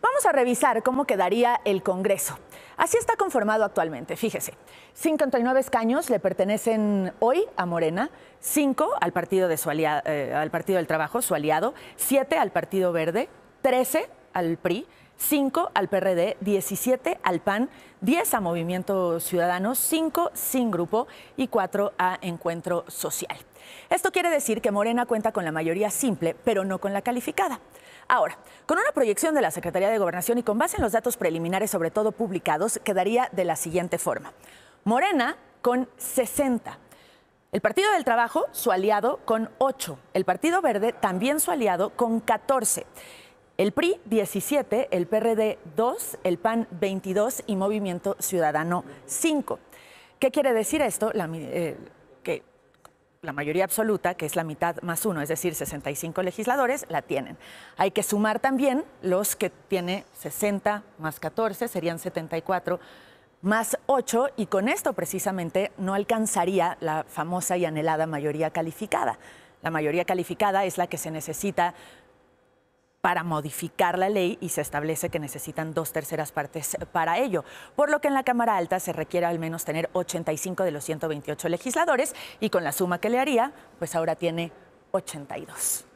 Vamos a revisar cómo quedaría el Congreso. Así está conformado actualmente, fíjese. 59 escaños le pertenecen hoy a Morena, 5 al Partido, de su eh, al partido del Trabajo, su aliado, 7 al Partido Verde, 13 al PRI, 5 al PRD, 17 al PAN, 10 a Movimiento Ciudadano, 5 sin grupo y 4 a Encuentro Social. Esto quiere decir que Morena cuenta con la mayoría simple, pero no con la calificada. Ahora, con una proyección de la Secretaría de Gobernación y con base en los datos preliminares, sobre todo publicados, quedaría de la siguiente forma. Morena con 60. El Partido del Trabajo, su aliado, con 8. El Partido Verde, también su aliado, con 14. El PRI 17, el PRD 2, el PAN 22 y Movimiento Ciudadano 5. ¿Qué quiere decir esto? Eh, que la mayoría absoluta, que es la mitad más uno, es decir, 65 legisladores, la tienen. Hay que sumar también los que tiene 60 más 14, serían 74 más 8, y con esto precisamente no alcanzaría la famosa y anhelada mayoría calificada. La mayoría calificada es la que se necesita para modificar la ley y se establece que necesitan dos terceras partes para ello, por lo que en la Cámara Alta se requiere al menos tener 85 de los 128 legisladores y con la suma que le haría, pues ahora tiene 82.